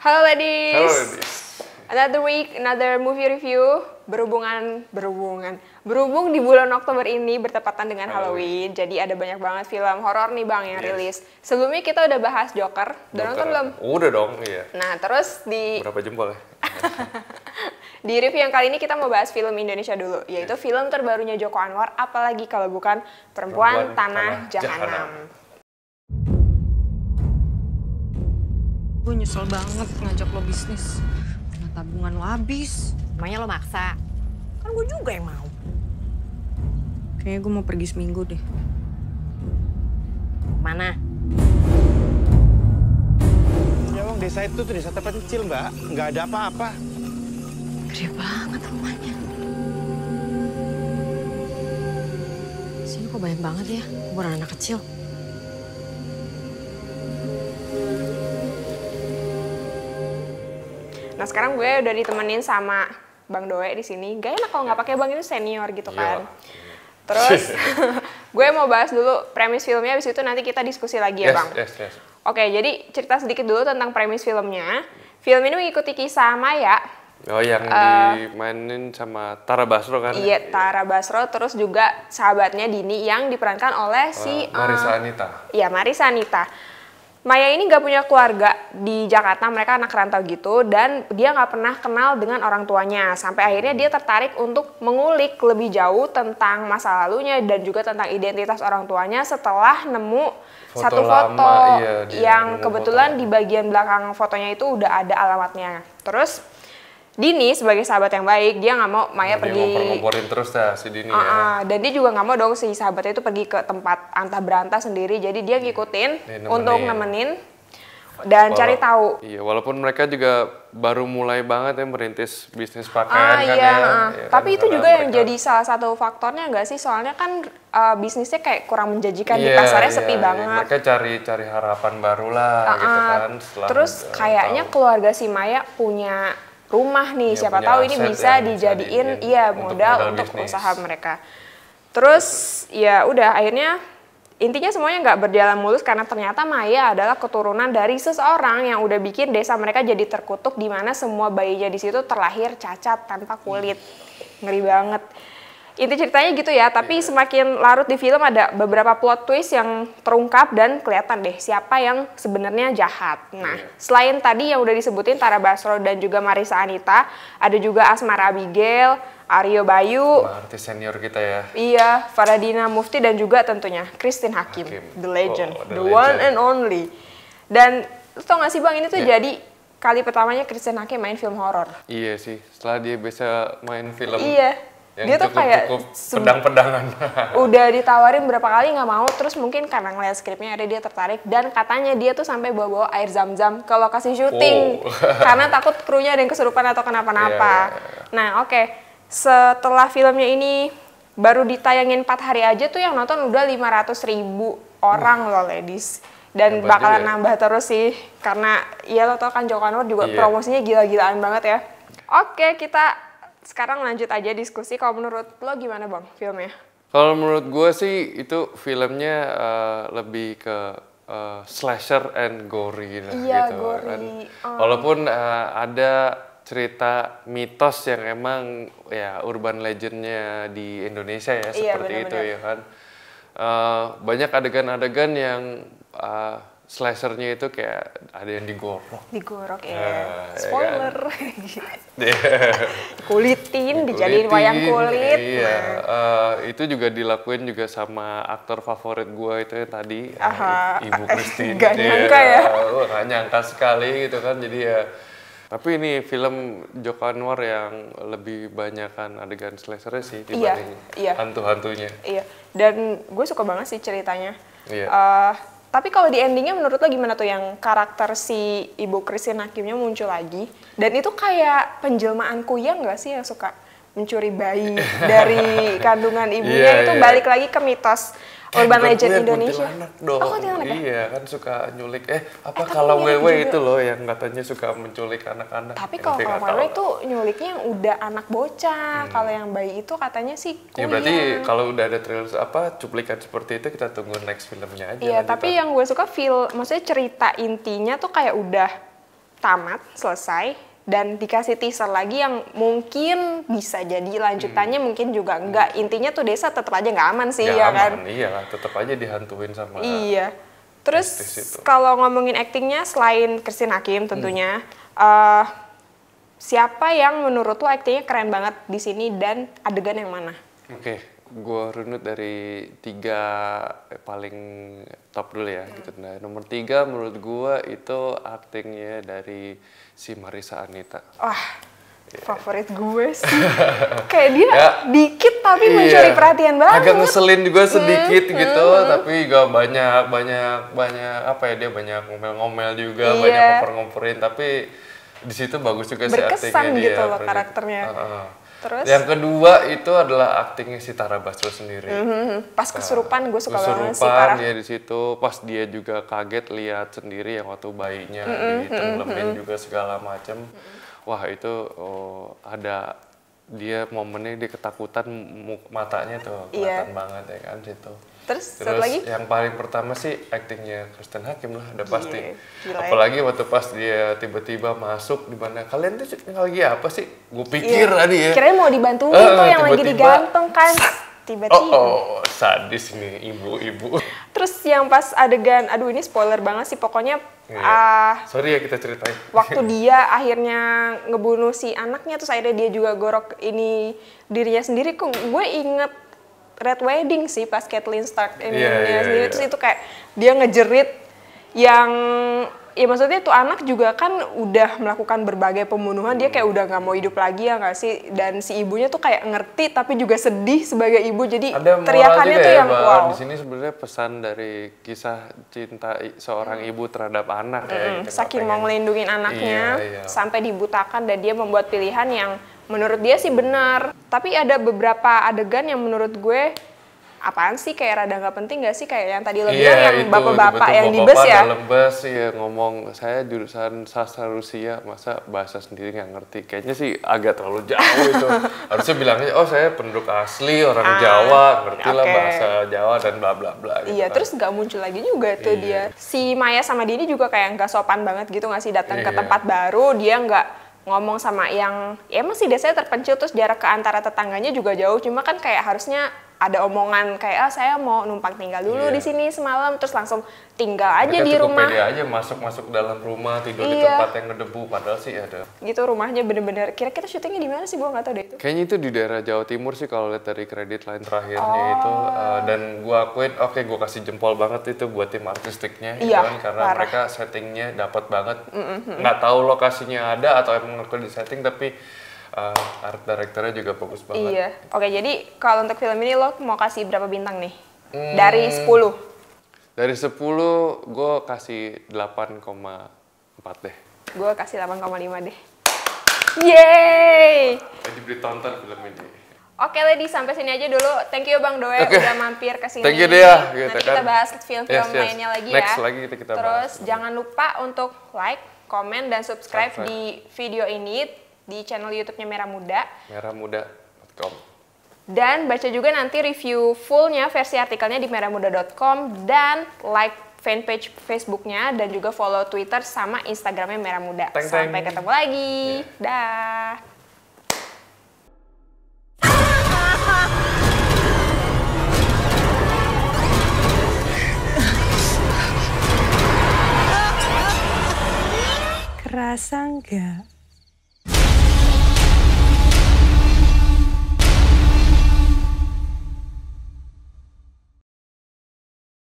Halo ladies. Halo ladies. Another week, another movie review berhubungan berhubungan berhubung di bulan Oktober ini bertepatan dengan Halloween. Halloween. Jadi ada banyak banget film horor nih Bang yang yes. rilis. Sebelumnya kita udah bahas Joker. Udah nonton belum? Udah dong, iya. Nah, terus di Berapa jempol ya? di review yang kali ini kita mau bahas film Indonesia dulu, yaitu yes. film terbarunya Joko Anwar apalagi kalau bukan Perempuan, Perempuan Tanah, Tanah Jahanam. Jahanam. Gue nyesel banget ngajak lo bisnis. Karena tabungan lo habis. Emangnya lo maksa? Kan gue juga yang mau. Kayaknya gue mau pergi seminggu deh. Mana? Ya bang, desa itu tuh desa kecil Mbak. Nggak ada apa-apa. Gede banget rumahnya. Sini kok banyak banget ya, umuran anak kecil. Nah sekarang gue udah ditemenin sama Bang Doe di sini. Gak enak kalau nggak pakai Bang itu senior gitu iya, kan. Yeah. Terus gue mau bahas dulu premis filmnya, abis itu nanti kita diskusi lagi ya yes, Bang. Yes, yes. Oke, jadi cerita sedikit dulu tentang premis filmnya. Film ini mengikuti kisah Maya. Oh, yang uh, dimainin sama Tara Basro kan? Iya, Tara Basro terus juga sahabatnya Dini yang diperankan oleh eh, si uh, Marisa eh, Anita. Iya, Marisa Anita. Maya ini nggak punya keluarga di Jakarta, mereka anak rantau gitu, dan dia nggak pernah kenal dengan orang tuanya. Sampai akhirnya dia tertarik untuk mengulik lebih jauh tentang masa lalunya dan juga tentang identitas orang tuanya setelah nemu foto satu foto iya, lama, iya, yang kebetulan foto. di bagian belakang fotonya itu udah ada alamatnya. Terus Dini sebagai sahabat yang baik dia nggak mau Maya nah, pergi ngompor-ngomporin terus dah si Dini uh -uh. ya ah, ah. dan dia juga nggak mau dong si sahabatnya itu pergi ke tempat antah berantah sendiri jadi dia ngikutin nemenin. untuk nemenin dan Walau, cari tahu iya walaupun mereka juga baru mulai banget ya merintis bisnis ah, pakaian ah, kan iya, ya, uh. ya tapi kan, itu juga mereka... yang jadi salah satu faktornya nggak sih soalnya kan uh, bisnisnya kayak kurang menjanjikan yeah, di iya, pasarnya yeah, sepi yeah. banget mereka cari cari harapan barulah. lah uh, gitu kan terus kayaknya tahu. keluarga si Maya punya rumah nih ya, siapa tahu ini bisa ya, dijadiin iya modal untuk, untuk usaha mereka terus ya udah akhirnya intinya semuanya nggak berjalan mulus karena ternyata Maya adalah keturunan dari seseorang yang udah bikin desa mereka jadi terkutuk di mana semua bayinya di situ terlahir cacat tanpa kulit ngeri banget inti ceritanya gitu ya tapi yeah. semakin larut di film ada beberapa plot twist yang terungkap dan kelihatan deh siapa yang sebenarnya jahat nah yeah. selain tadi yang udah disebutin Tara Basro dan juga Marisa Anita ada juga Asmara Abigail Aryo Bayu artis senior kita ya iya Faradina Mufti dan juga tentunya Christine Hakim, Hakim. the legend oh, the, the legend. one and only dan tau gak sih bang ini tuh yeah. jadi kali pertamanya Kristin Hakim main film horor. Iya sih, setelah dia bisa main film iya yang dia tuh kayak pedang-pedangan. udah ditawarin berapa kali nggak mau, terus mungkin karena ngeliat skripnya ada dia tertarik dan katanya dia tuh sampai bawa-bawa air zam-zam ke lokasi syuting oh. karena takut krunya ada yang kesurupan atau kenapa-napa. Yeah, yeah, yeah. Nah oke, okay. setelah filmnya ini baru ditayangin 4 hari aja tuh yang nonton udah lima ratus ribu orang loh ladies dan Hebat bakalan juga. Ya. nambah terus sih karena ya lo tau kan Joko Anwar juga yeah. promosinya gila-gilaan banget ya. Oke, okay, kita sekarang lanjut aja diskusi. Kalau menurut lo gimana bang filmnya? Kalau menurut gue sih itu filmnya uh, lebih ke uh, slasher and gory lah iya, gitu. Gory. Kan. Walaupun uh, ada cerita mitos yang emang ya urban legendnya di Indonesia ya iya, seperti bener -bener. itu ya kan. Uh, banyak adegan-adegan yang uh, slashernya itu kayak ada yang digorok. Digorok ya. Uh, eh, Spoiler. Ya kan? Iya. kulitin, dijadiin wayang kulit. Iya. Uh, itu juga dilakuin juga sama aktor favorit gue itu ya tadi eh, Aha. Ibu Christine. Gak iya. nyangka ya. Uh, gak nyangka sekali gitu kan. Jadi ya tapi ini film Joko Anwar yang lebih banyak kan adegan slashernya sih iya, dibanding iya, iya. hantu-hantunya. Iya. Dan gue suka banget sih ceritanya. Iya. Uh, tapi kalau di endingnya menurut lo gimana tuh yang karakter si Ibu Christine Hakimnya muncul lagi? Dan itu kayak penjelmaan kuyang gak sih yang suka mencuri bayi dari kandungan ibunya yeah, itu yeah. balik lagi ke mitos Eh, Urban Legend di Indonesia. Dong. Oh, kuntilanak ya? Iya, kan suka nyulik. Eh, apa eh, kalau wewe itu loh yang katanya suka menculik anak-anak. Tapi kalau kalau wewe itu nyuliknya yang udah anak bocah. Hmm. Kalau yang bayi itu katanya sih kuliah. Ya berarti kalau udah ada trailer apa cuplikan seperti itu kita tunggu next filmnya aja. Iya, tapi yang gue suka feel maksudnya cerita intinya tuh kayak udah tamat, selesai dan dikasih teaser lagi yang mungkin bisa jadi lanjutannya hmm. mungkin juga enggak hmm. intinya tuh desa tetap aja nggak aman sih gak ya aman, kan iya tetap aja dihantuin sama iya terus kalau ngomongin aktingnya selain Christine Hakim tentunya hmm. uh, siapa yang menurut lo aktingnya keren banget di sini dan adegan yang mana oke okay gue runut dari tiga eh, paling top dulu ya hmm. gitu. Nah nomor tiga menurut gue itu aktingnya dari si Marisa Anita. Wah oh, iya. yeah. favorit gue sih. Kayak dia ya. dikit tapi yeah. mencuri perhatian banget. Agak ngeselin juga sedikit hmm. gitu, hmm. tapi juga banyak banyak banyak apa ya dia banyak ngomel-ngomel juga, yeah. banyak ngoper tapi di situ bagus juga berkesan gitu dia. loh karakternya. Uh -uh Terus? Yang kedua itu adalah aktingnya si Tara Basro sendiri. Mm-hmm. Pas nah, kesurupan gue suka kesurupan, banget si Tara. dia di situ, pas dia juga kaget lihat sendiri yang waktu bayinya mm-hmm. ditenggelamin mhm, mm-hmm. juga segala macem. Mm-hmm. Wah itu oh, ada dia momennya dia ketakutan matanya tuh iya. kelihatan yeah. banget ya kan situ. Terus, Terus lagi? yang paling pertama sih actingnya Kristen Hakim lah udah iya, pasti. Gila, ya. Apalagi ya. waktu pas dia tiba-tiba masuk di mana kalian tuh lagi apa sih? Gue pikir yeah. tadi ya. kira-kira mau dibantuin uh, tuh yang tiba -tiba, lagi digantung kan. tiba-tiba. Oh, oh, oh, sadis nih ibu-ibu. Terus yang pas adegan, aduh ini spoiler banget sih pokoknya. Yeah. Iya. Uh, Sorry ya kita ceritain. Waktu dia akhirnya ngebunuh si anaknya, terus akhirnya dia juga gorok ini dirinya sendiri. Kok gue inget Red Wedding sih pas Kathleen Stark ini yeah, yeah, sendiri. Yeah. Terus itu kayak dia ngejerit yang ya maksudnya tuh anak juga kan udah melakukan berbagai pembunuhan dia kayak udah nggak mau hidup lagi ya nggak sih dan si ibunya tuh kayak ngerti tapi juga sedih sebagai ibu jadi Ada teriakannya tuh ya, yang wow di sini sebenarnya pesan dari kisah cinta seorang ibu terhadap anak hmm. ya gitu, saking mau ngelindungin anaknya iya, iya. sampai dibutakan dan dia membuat pilihan yang menurut dia sih benar tapi ada beberapa adegan yang menurut gue apaan sih kayak rada nggak penting gak sih kayak yang tadi lo iya, bilang yang bapak-bapak yang di bus ya bus ya ngomong saya jurusan sastra Rusia masa bahasa sendiri nggak ngerti kayaknya sih agak terlalu jauh itu harusnya bilangnya oh saya penduduk asli orang ah, Jawa ngerti okay. bahasa Jawa dan bla bla bla gitu iya kan. terus nggak muncul lagi juga tuh yeah. dia si Maya sama Dini juga kayak nggak sopan banget gitu nggak sih datang yeah. ke iya. tempat baru dia nggak ngomong sama yang ya sih biasanya terpencil terus jarak ke antara tetangganya juga jauh cuma kan kayak harusnya ada omongan kayak ah, saya mau numpang tinggal dulu yeah. di sini semalam terus langsung tinggal aja Mereka di rumah. Pede aja masuk-masuk dalam rumah tidur yeah. di iya. tempat yang ngedebu padahal sih ada. Gitu rumahnya bener-bener kira-kira syutingnya di mana sih gua nggak tahu deh itu. Kayaknya itu di daerah Jawa Timur sih kalau lihat dari kredit lain terakhirnya oh. itu uh, eh, dan gua akui oke okay, gua kasih jempol banget itu buat tim artistiknya yeah, iya, kan karena parah. mereka settingnya dapat banget. Nggak mm -hmm. tahu lokasinya ada atau emang di setting tapi uh, art directornya juga fokus banget. Iya. Oke, jadi kalau untuk film ini lo mau kasih berapa bintang nih? Hmm, dari 10. Dari 10 gue kasih 8,4 deh. Gue kasih 8,5 deh. Yeay! Jadi eh, tonton film ini. Oke Lady, sampai sini aja dulu. Thank you Bang Doe okay. udah mampir ke sini. Thank you dia. Gitu, Nanti kita kan. bahas film-film yes, yes. lainnya lagi Next ya. lagi kita, kita Terus bahas. jangan lupa untuk like, comment, dan subscribe, subscribe di video ini di channel YouTube-nya Merah Muda. merahmuda.com Dan baca juga nanti review fullnya versi artikelnya di merahmuda.com dan like fanpage Facebooknya dan juga follow Twitter sama Instagramnya Merah Muda. Teng -teng. Sampai ketemu lagi. Yeah. Dah. Kerasa enggak